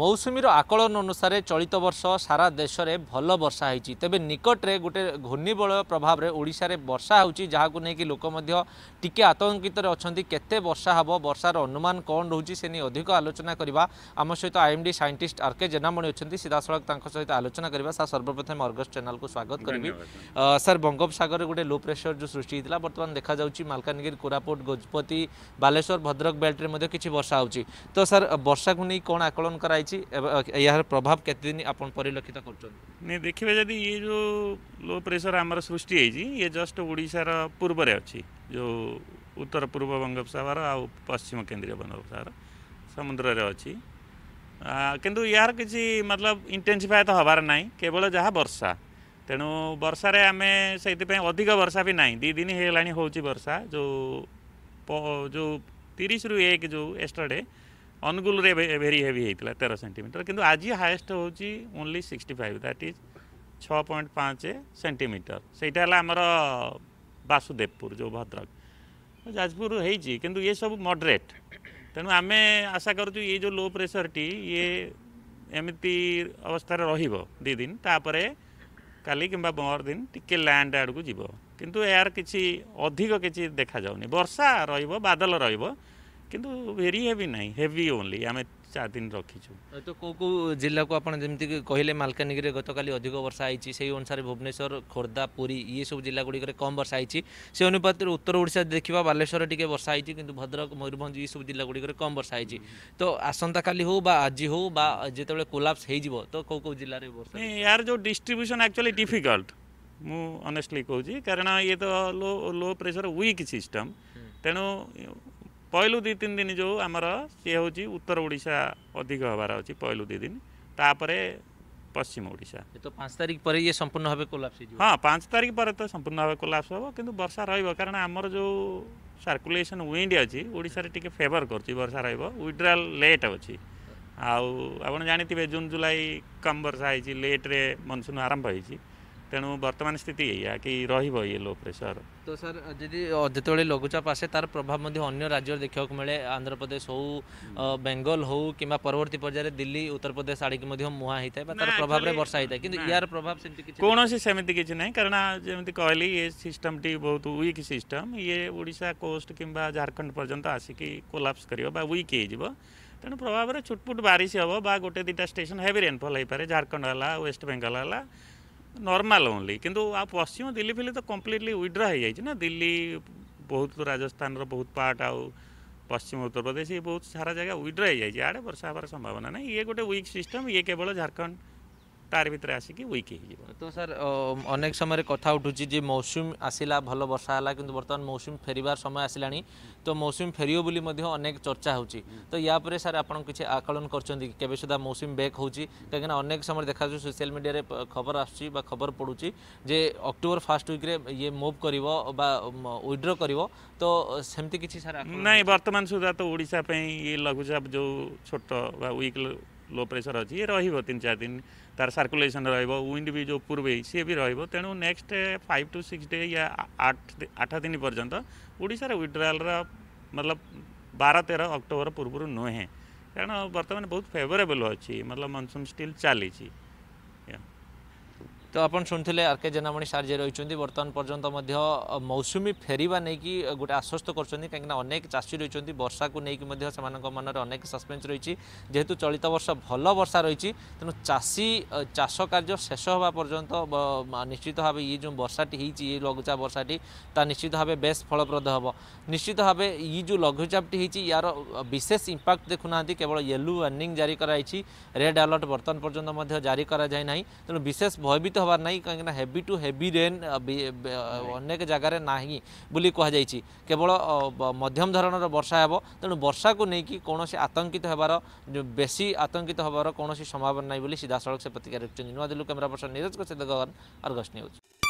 মৌসুমীর আকলন অনুসারে চলিত বর্ষ সারা দেশের ভাল বর্ষা হয়েছে তবে নিকটে গোটে ঘূর্ণিবলয় প্রভাবে ওড়শার বর্ষা হচ্ছে যা লোক টিকি আতঙ্কিতর অনেক কেতে বর্ষা হব বর্ষার অনুমান কম রয়েছে সে নিয়ে অধিক আলোচনা করা আমার সহ আইএমডি সাইন্টিস্ট আর কে জেনামণি অনেক সিধাসলখ তাঁর সহ আলোচনা করা স্যার সর্বপ্রথমে অর্গস চ্যানেল স্বাগত করবি স্যার বঙ্গোপসাগরের গোটে লো প্রেসর যে সৃষ্টি হয়েছিল বর্তমানে দেখা যাচ্ছে মালকানগি কোরাপুট গজপতি বালেশ্বর ভদ্রক বেল্টে কিছু বর্ষা হচ্ছে তো স্যার বর্ষাকে নিয়ে কম আকলন করা पाई यार प्रभाव के परित कर देखिए जदि ये जो लो प्रेसर आम सृष्टि ये जस्ट ओडार पूर्व अच्छी जो उत्तर पूर्व बंगोपसगर आ पश्चिम केन्द्रीय बंगोपसगर समुद्र अच्छी किंतु यार किसी मतलब इंटेनसीफाए तो हबार ना केवल जहाँ वर्षा तेणु वर्षार आम से अधिक वर्षा भी ना दी दिन होगा वर्षा जो जो तीस रु एक जो एक्सट्राडे ଅନୁଗୁଳରେ ଭେରି ହେଭି ହେଇଥିଲା ତେର ସେଣ୍ଟିମିଟର କିନ୍ତୁ ଆଜି ହାଏଷ୍ଟ ହେଉଛି only sixty five that is ଛଅ ପଏଣ୍ଟ ପାଞ୍ଚ ସେଣ୍ଟିମିଟର ସେଇଟା ହେଲା ଆମର ବାସୁଦେବପୁର ଯେଉଁ ଭଦ୍ରକ ଯାଜପୁର ହେଇଛି କିନ୍ତୁ ଇଏ ସବୁ ମଡରେଟ୍ ତେଣୁ ଆମେ ଆଶା କରୁଛୁ ଇଏ ଯେଉଁ ଲୋ ପ୍ରେସରଟି ଇଏ ଏମିତି ଅବସ୍ଥାରେ ରହିବ ଦୁଇ ଦିନ ତାପରେ କାଲି କିମ୍ବା ପରଦିନ ଟିକେ ଲ୍ୟାଣ୍ଡ ଆଡ଼କୁ ଯିବ କିନ୍ତୁ ଏହାର କିଛି ଅଧିକ କିଛି ଦେଖାଯାଉନି ବର୍ଷା ରହିବ ବାଦଲ ରହିବ କିନ୍ତୁ ଭେରି ହେଭି ନାହିଁ ହେଭି ଓନ୍ଲି ଆମେ ଚାରି ଦିନ ରଖିଛୁ ତ କେଉଁ କେଉଁ ଜିଲ୍ଲାକୁ ଆପଣ ଯେମିତିକି କହିଲେ ମାଲକାନଗିରିରେ ଗତକାଲି ଅଧିକ ବର୍ଷା ହେଇଛି ସେହି ଅନୁସାରେ ଭୁବନେଶ୍ୱର ଖୋର୍ଦ୍ଧା ପୁରୀ ଇଏ ସବୁ ଜିଲ୍ଲା ଗୁଡ଼ିକରେ କମ୍ ବର୍ଷା ହେଇଛି ସେ ଅନୁପାତରେ ଉତ୍ତର ଓଡ଼ିଶା ଦେଖିବା ବାଲେଶ୍ୱର ଟିକେ ବର୍ଷା ହେଇଛି କିନ୍ତୁ ଭଦ୍ରକ ମୟୂରଭଞ୍ଜ ଏସବୁ ଜିଲ୍ଲା ଗୁଡ଼ିକରେ କମ୍ ବର୍ଷା ହେଇଛି ତ ଆସନ୍ତାକାଲି ହେଉ ବା ଆଜି ହେଉ ବା ଯେତେବେଳେ କୋଲାପ୍ସ ହେଇଯିବ ତ କେଉଁ କେଉଁ ଜିଲ୍ଲାରେ ବର୍ଷା ୟାର ଯେଉଁ ଡିଷ୍ଟ୍ରିବ୍ୟୁସନ୍ ଆକ୍ଚୁଆଲି ଡିଫିକଲ୍ଟ ମୁଁ ଅନେଷ୍ଟଲି କହୁଛି କାରଣ ଇଏ ତ low low pressure weak system ତେଣୁ ପହିଲୁ ଦୁଇ ତିନି ଦିନ ଯେଉଁ ଆମର ସିଏ ହେଉଛି ଉତ୍ତର ଓଡ଼ିଶା ଅଧିକ ହେବାର ଅଛି ପହିଲୁ ଦୁଇ ଦିନ ତାପରେ ପଶ୍ଚିମ ଓଡ଼ିଶା ତ ପାଞ୍ଚ ତାରିଖ ପରେ ଇଏ ସମ୍ପୂର୍ଣ୍ଣ ଭାବେ କୋଲାପ୍ସ ହେଇଯିବ ହଁ ପାଞ୍ଚ ତାରିଖ ପରେ ତ ସମ୍ପୂର୍ଣ୍ଣ ଭାବେ କୋଲାପ୍ସ ହେବ କିନ୍ତୁ ବର୍ଷା ରହିବ କାରଣ ଆମର ଯେଉଁ ସାର୍କୁଲେସନ୍ ୱିଣ୍ଡ ଅଛି ଓଡ଼ିଶାରେ ଟିକେ ଫେଭର କରୁଛି ବର୍ଷା ରହିବ ୱିଡ୍ରାଲ୍ ଲେଟ୍ ଅଛି ଆଉ ଆପଣ ଜାଣିଥିବେ ଜୁନ୍ ଜୁଲାଇ କମ୍ ବର୍ଷା ହେଇଛି ଲେଟ୍ରେ ମନସୁନ୍ ଆରମ୍ଭ ହେଇଛି तेणु बर्तमान स्थित या कि रही है ये लो प्रेसर तो सर जी जो लघुचाप आसे तार प्रभाव अन्य राज्य देखा मिले आंध्र प्रदेश हो बेंगल हो कि परवर्त पर्यायर दिल्ली उत्तर प्रदेश आड़ी की मुहाँ होता है तार प्रभाव में वर्षा होता है कि यार प्रभाव कौन सेमती किसी ना कारण जमी कहली ये सिस्टम टी बहुत विक् सिस्टम ये ओडा कोस्ट कि झारखंड पर्यटन आसिकी कोलाप्स कर विक् हो तेणु प्रभाव में छुटपुट बारिश हे बा गोटे दुटा स्टेसन हेवी रेनफल हो पाए झारखंड है वेस्ट बेंगल है नर्माल ओनली किंतु पश्चिम दिल्ली फिल्ली तो कम्प्लीटली विड्रा हो जाए ना दिल्ली बहुत तो राजस्थान रो बहुत पार्ट आउ पश्चिम उत्तर प्रदेश ये बहुत सारा जगह विड्रा हो जाए आड़े वर्षा हमारे संभावना ना ये गोटे विक्क सिस्टम ये केवल झारखंड तार भर आसिक विक तो सर अनेक समय कथा उठू जी मौसुमी आसला भल वर्षा है कि बर्तमान मौसुमी फेरबार समय आसला तो मौसुमी फेर बोली अनेक चर्चा हो तो या परे सर आप किसी आकलन कर मौसुमी बेक हो कहीं अनेक समय देखा सोशियाल मीडिया खबर आस खबर पड़ू जे अक्टोबर फास्ट विक्रे ये मुव कर उड्र कर तो सेमती किसी सर ना बर्तमान सुधा तो ओडापी ये लघुचाप जो छोट लो प्रेसर अच्छी ये रही तीन चार दिन तार सर्कुलेसन रिंड भी जो पूर्वे सी भी रेणु next five to six day या आठ आठ दिन पर्यंत ओडार विड्राल मतलब बारह तेरह अक्टोबर पूर्व नुहे कारण बर्तमान बहुत फेवरेबल अच्छी मतलब मनसुन स्टिल चली ତ ଆପଣ ଶୁଣିଥିଲେ ଆର୍ କେ ଜେନାମଣି ସାର୍ ଯିଏ ରହିଛନ୍ତି ବର୍ତ୍ତମାନ ପର୍ଯ୍ୟନ୍ତ ମଧ୍ୟ ମୌସୁମୀ ଫେରିବା ନେଇକି ଗୋଟେ ଆଶ୍ୱସ୍ତ କରୁଛନ୍ତି କାହିଁକିନା ଅନେକ ଚାଷୀ ରହିଛନ୍ତି ବର୍ଷାକୁ ନେଇକି ମଧ୍ୟ ସେମାନଙ୍କ ମନରେ ଅନେକ ସସ୍ପେନ୍ସ ରହିଛି ଯେହେତୁ ଚଳିତ ବର୍ଷ ଭଲ ବର୍ଷା ରହିଛି ତେଣୁ ଚାଷୀ ଚାଷ କାର୍ଯ୍ୟ ଶେଷ ହେବା ପର୍ଯ୍ୟନ୍ତ ନିଶ୍ଚିତ ଭାବେ ଇଏ ଯେଉଁ ବର୍ଷାଟି ହେଇଛି ଇଏ ଲଘୁଚାପ ବର୍ଷାଟି ତା ନିଶ୍ଚିତ ଭାବେ ବେଶ୍ ଫଳପ୍ରଦ ହେବ ନିଶ୍ଚିତ ଭାବେ ଇଏ ଯେଉଁ ଲଘୁଚାପଟି ହେଇଛି ୟାର ବିଶେଷ ଇମ୍ପାକ୍ଟ ଦେଖୁନାହାନ୍ତି କେବଳ ୟେଲୋ ୱାର୍ଣ୍ଣିଂ ଜାରି କରାଯାଇଛି ରେଡ୍ ଆଲର୍ଟ ବର୍ତ୍ତମାନ ପର୍ଯ୍ୟନ୍ତ ମଧ୍ୟ ଜାରି କରାଯାଇ ନାହିଁ ତେଣୁ ବିଶେଷ ଭୟଭୀତ হবার নাই কিন্তু না হেভি টু হেভি রেন অনেক জায়গার না বলে কুহযাই কেবল মধ্যম ধরনের বর্ষা হব তে বর্ষা নেই কৌশি আতঙ্কিত হবার বেশি আতঙ্কিত হবার কৌশি সম্ভাবনা নাই বলে সিধাসল সে প্রতিক্রিয়া রেখছেন নূদিল্লু ক্যামেরা পর্সন নীরজ কোচে গগন অর্গস নিউজ